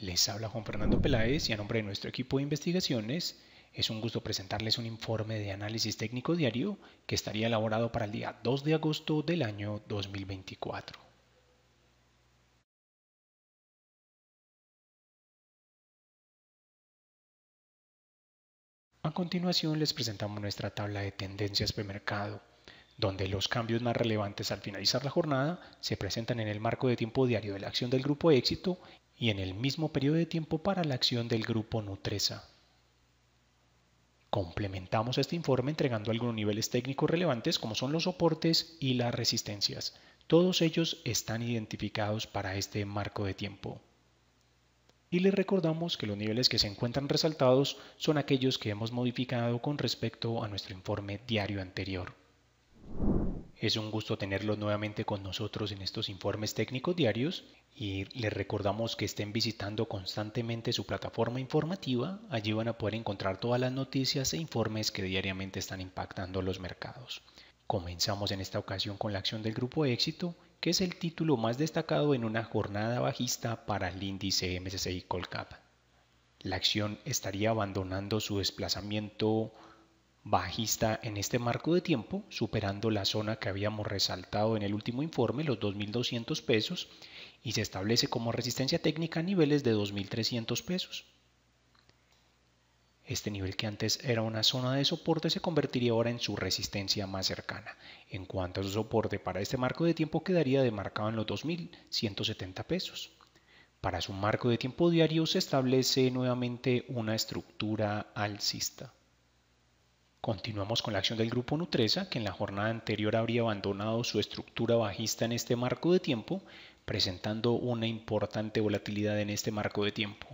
Les habla Juan Fernando Peláez y a nombre de nuestro equipo de investigaciones es un gusto presentarles un informe de análisis técnico diario que estaría elaborado para el día 2 de agosto del año 2024. A continuación les presentamos nuestra tabla de tendencias mercado, donde los cambios más relevantes al finalizar la jornada se presentan en el marco de tiempo diario de la acción del grupo éxito y en el mismo periodo de tiempo para la acción del grupo Nutresa. Complementamos este informe entregando algunos niveles técnicos relevantes como son los soportes y las resistencias. Todos ellos están identificados para este marco de tiempo. Y les recordamos que los niveles que se encuentran resaltados son aquellos que hemos modificado con respecto a nuestro informe diario anterior. Es un gusto tenerlos nuevamente con nosotros en estos informes técnicos diarios y les recordamos que estén visitando constantemente su plataforma informativa. Allí van a poder encontrar todas las noticias e informes que diariamente están impactando los mercados. Comenzamos en esta ocasión con la acción del grupo éxito, que es el título más destacado en una jornada bajista para el índice MSCI Colcap. La acción estaría abandonando su desplazamiento bajista en este marco de tiempo, superando la zona que habíamos resaltado en el último informe, los 2.200 pesos, y se establece como resistencia técnica a niveles de 2.300 pesos. Este nivel que antes era una zona de soporte se convertiría ahora en su resistencia más cercana. En cuanto a su soporte para este marco de tiempo quedaría demarcado en los 2.170 pesos. Para su marco de tiempo diario se establece nuevamente una estructura alcista. Continuamos con la acción del grupo Nutresa, que en la jornada anterior habría abandonado su estructura bajista en este marco de tiempo, presentando una importante volatilidad en este marco de tiempo.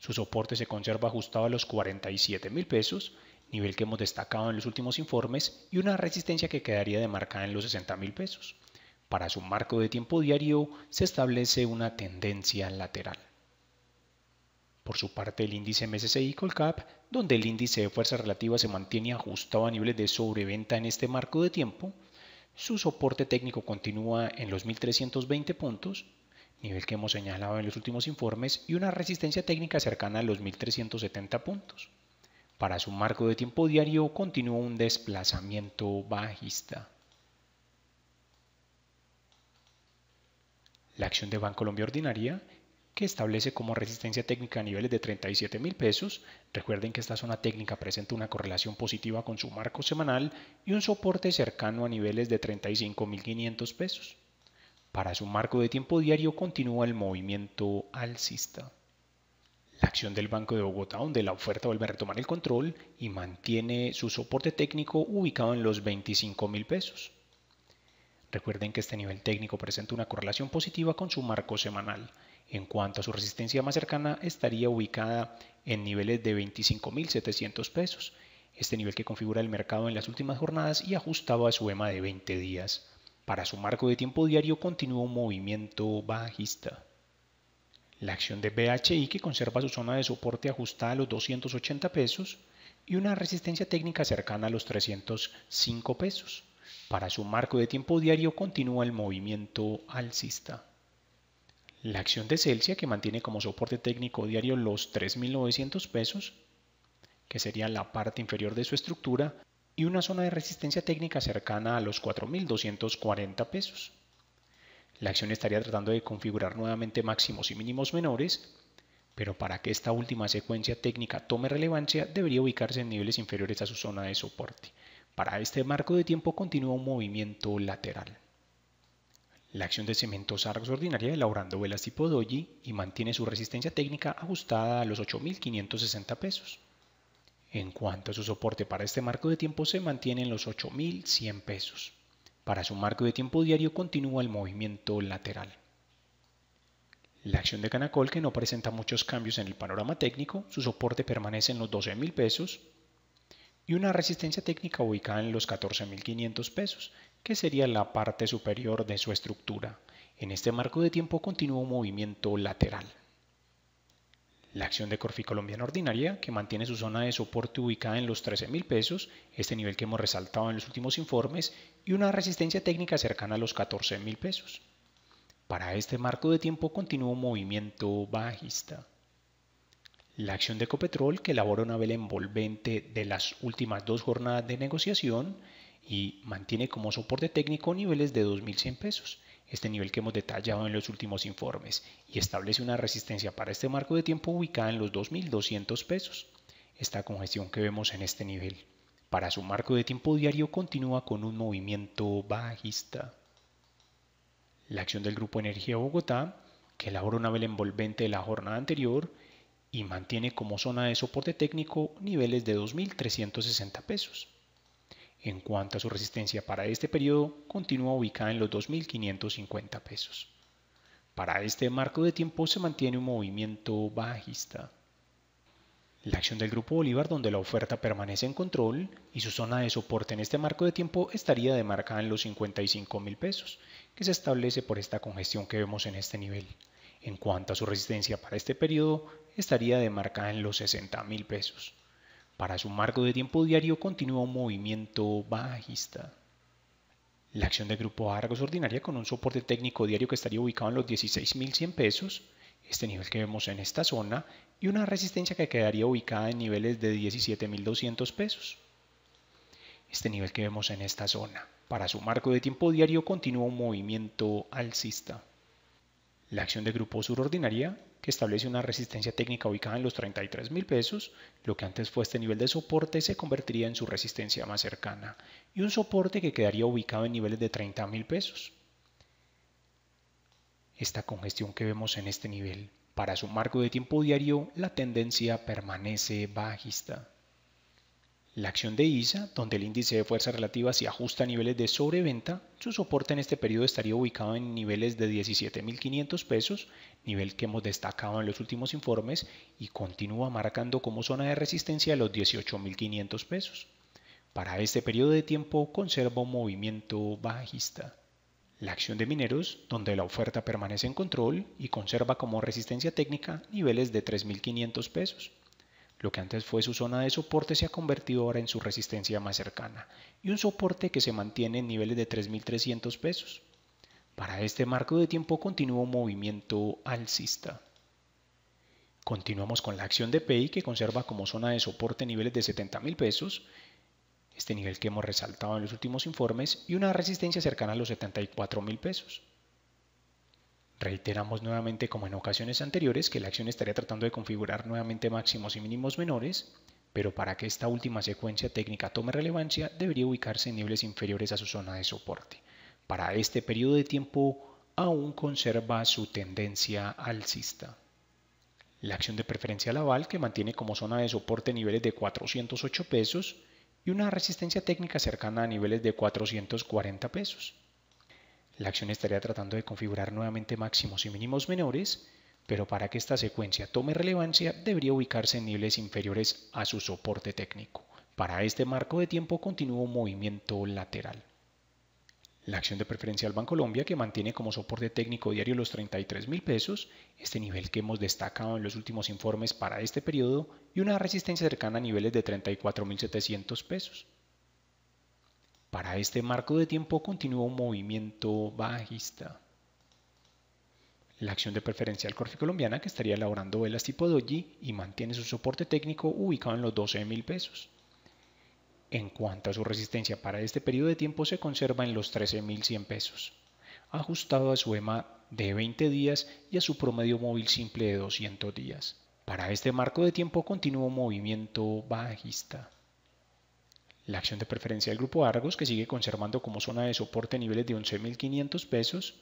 Su soporte se conserva ajustado a los 47 mil pesos, nivel que hemos destacado en los últimos informes, y una resistencia que quedaría demarcada en los 60 mil pesos. Para su marco de tiempo diario se establece una tendencia lateral. Por su parte, el índice MSCI Colcap, donde el índice de fuerza relativa se mantiene ajustado a niveles de sobreventa en este marco de tiempo, su soporte técnico continúa en los 1320 puntos, nivel que hemos señalado en los últimos informes, y una resistencia técnica cercana a los 1370 puntos. Para su marco de tiempo diario continúa un desplazamiento bajista. La acción de Banco Colombia Ordinaria que establece como resistencia técnica a niveles de 37 mil pesos. Recuerden que esta zona técnica presenta una correlación positiva con su marco semanal y un soporte cercano a niveles de 35.500 pesos. Para su marco de tiempo diario continúa el movimiento alcista. La acción del Banco de Bogotá, donde la oferta vuelve a retomar el control y mantiene su soporte técnico ubicado en los 25 mil pesos. Recuerden que este nivel técnico presenta una correlación positiva con su marco semanal en cuanto a su resistencia más cercana, estaría ubicada en niveles de 25.700 pesos, este nivel que configura el mercado en las últimas jornadas y ajustado a su EMA de 20 días. Para su marco de tiempo diario continúa un movimiento bajista. La acción de BHI que conserva su zona de soporte ajustada a los 280 pesos y una resistencia técnica cercana a los 305 pesos. Para su marco de tiempo diario continúa el movimiento alcista la acción de Celsius que mantiene como soporte técnico diario los 3.900 pesos, que sería la parte inferior de su estructura, y una zona de resistencia técnica cercana a los 4.240 pesos. La acción estaría tratando de configurar nuevamente máximos y mínimos menores, pero para que esta última secuencia técnica tome relevancia debería ubicarse en niveles inferiores a su zona de soporte. Para este marco de tiempo continúa un movimiento lateral. La acción de Argos ordinaria elaborando velas tipo doji y mantiene su resistencia técnica ajustada a los 8.560 pesos. En cuanto a su soporte para este marco de tiempo se mantiene en los 8.100 pesos. Para su marco de tiempo diario continúa el movimiento lateral. La acción de Canacol, que no presenta muchos cambios en el panorama técnico, su soporte permanece en los $12,000 pesos y una resistencia técnica ubicada en los $14,500 pesos, que sería la parte superior de su estructura. En este marco de tiempo continúa un movimiento lateral. La acción de Corfi Colombiana Ordinaria, que mantiene su zona de soporte ubicada en los 13.000 pesos, este nivel que hemos resaltado en los últimos informes, y una resistencia técnica cercana a los 14.000 pesos. Para este marco de tiempo continúa un movimiento bajista. La acción de Ecopetrol, que elabora una vela envolvente de las últimas dos jornadas de negociación, y mantiene como soporte técnico niveles de 2.100 pesos, este nivel que hemos detallado en los últimos informes, y establece una resistencia para este marco de tiempo ubicada en los 2.200 pesos, esta congestión que vemos en este nivel. Para su marco de tiempo diario continúa con un movimiento bajista. La acción del Grupo Energía Bogotá, que elabora una vela envolvente de la jornada anterior, y mantiene como zona de soporte técnico niveles de 2.360 pesos. En cuanto a su resistencia para este periodo, continúa ubicada en los 2.550 pesos. Para este marco de tiempo se mantiene un movimiento bajista. La acción del Grupo Bolívar, donde la oferta permanece en control y su zona de soporte en este marco de tiempo estaría demarcada en los $55,000, pesos, que se establece por esta congestión que vemos en este nivel. En cuanto a su resistencia para este periodo, estaría demarcada en los $60,000. pesos. Para su marco de tiempo diario continúa un movimiento bajista. La acción de grupo Argos ordinaria con un soporte técnico diario que estaría ubicado en los 16.100 pesos, este nivel que vemos en esta zona, y una resistencia que quedaría ubicada en niveles de 17.200 pesos. Este nivel que vemos en esta zona. Para su marco de tiempo diario continúa un movimiento alcista. La acción de grupo ordinaria que establece una resistencia técnica ubicada en los 33 mil pesos, lo que antes fue este nivel de soporte se convertiría en su resistencia más cercana y un soporte que quedaría ubicado en niveles de 30 pesos. Esta congestión que vemos en este nivel, para su marco de tiempo diario, la tendencia permanece bajista. La acción de ISA, donde el índice de fuerza relativa se ajusta a niveles de sobreventa, su soporte en este periodo estaría ubicado en niveles de 17.500 pesos, nivel que hemos destacado en los últimos informes y continúa marcando como zona de resistencia los 18.500 pesos. Para este periodo de tiempo conserva un movimiento bajista. La acción de mineros, donde la oferta permanece en control y conserva como resistencia técnica niveles de 3.500 pesos. Lo que antes fue su zona de soporte se ha convertido ahora en su resistencia más cercana y un soporte que se mantiene en niveles de 3.300 pesos. Para este marco de tiempo continúa un movimiento alcista. Continuamos con la acción de PEI que conserva como zona de soporte niveles de 70.000 pesos, este nivel que hemos resaltado en los últimos informes, y una resistencia cercana a los 74.000 pesos. Reiteramos nuevamente, como en ocasiones anteriores, que la acción estaría tratando de configurar nuevamente máximos y mínimos menores, pero para que esta última secuencia técnica tome relevancia, debería ubicarse en niveles inferiores a su zona de soporte. Para este periodo de tiempo, aún conserva su tendencia alcista. La acción de preferencia Laval que mantiene como zona de soporte niveles de 408 pesos y una resistencia técnica cercana a niveles de 440 pesos la acción estaría tratando de configurar nuevamente máximos y mínimos menores, pero para que esta secuencia tome relevancia debería ubicarse en niveles inferiores a su soporte técnico. Para este marco de tiempo continúa un movimiento lateral. La acción de preferencia preferencial Bancolombia, que mantiene como soporte técnico diario los 33 mil pesos, este nivel que hemos destacado en los últimos informes para este periodo, y una resistencia cercana a niveles de 34 pesos. Para este marco de tiempo continúa un movimiento bajista. La acción de preferencia al Corfi Colombiana que estaría elaborando velas tipo doji y mantiene su soporte técnico ubicado en los 12.000 pesos. En cuanto a su resistencia para este periodo de tiempo se conserva en los 13.100 pesos, ajustado a su EMA de 20 días y a su promedio móvil simple de 200 días. Para este marco de tiempo continúa un movimiento bajista. La acción de preferencia del grupo Argos, que sigue conservando como zona de soporte niveles de 11.500 pesos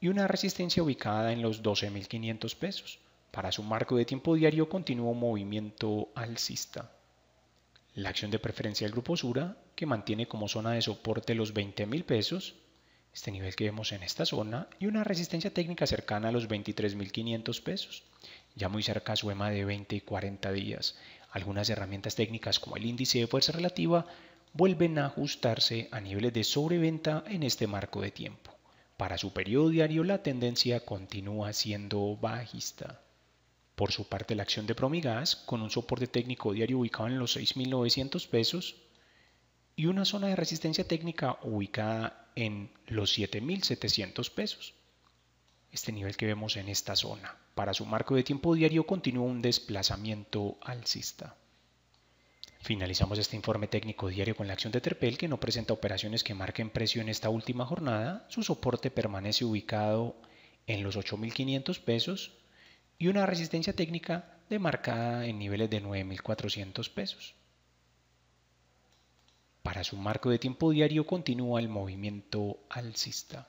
y una resistencia ubicada en los 12.500 pesos. Para su marco de tiempo diario continuo movimiento alcista. La acción de preferencia del grupo Sura, que mantiene como zona de soporte los 20.000 pesos, este nivel que vemos en esta zona, y una resistencia técnica cercana a los 23.500 pesos, ya muy cerca a su EMA de 20 y 40 días. Algunas herramientas técnicas como el índice de fuerza relativa vuelven a ajustarse a niveles de sobreventa en este marco de tiempo. Para su periodo diario la tendencia continúa siendo bajista. Por su parte, la acción de Promigas, con un soporte técnico diario ubicado en los 6.900 pesos y una zona de resistencia técnica ubicada en los 7.700 pesos este nivel que vemos en esta zona. Para su marco de tiempo diario continúa un desplazamiento alcista. Finalizamos este informe técnico diario con la acción de Terpel que no presenta operaciones que marquen precio en esta última jornada. Su soporte permanece ubicado en los 8.500 pesos y una resistencia técnica demarcada en niveles de 9.400 pesos. Para su marco de tiempo diario continúa el movimiento alcista.